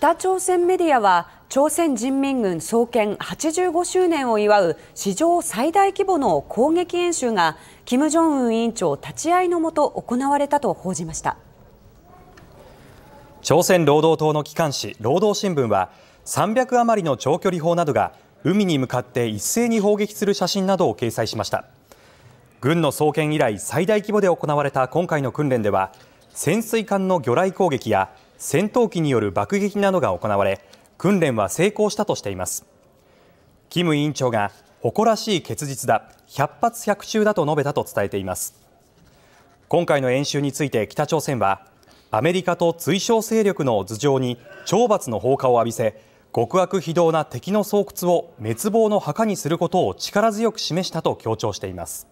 北朝鮮メディアは朝鮮人民軍創建85周年を祝う史上最大規模の攻撃演習が金正恩委員長立ち会いのもと行われたと報じました朝鮮労働党の機関紙労働新聞は300余りの長距離砲などが海に向かって一斉に砲撃する写真などを掲載しました軍の創建以来最大規模で行われた今回の訓練では潜水艦の魚雷攻撃や戦闘機による爆撃などが行われ訓練は成功したとしていますキム委員長が誇らしい結実だ100発100中だと述べたと伝えています今回の演習について北朝鮮はアメリカと追称勢力の頭上に懲罰の放火を浴びせ極悪非道な敵の巣窟を滅亡の墓にすることを力強く示したと強調しています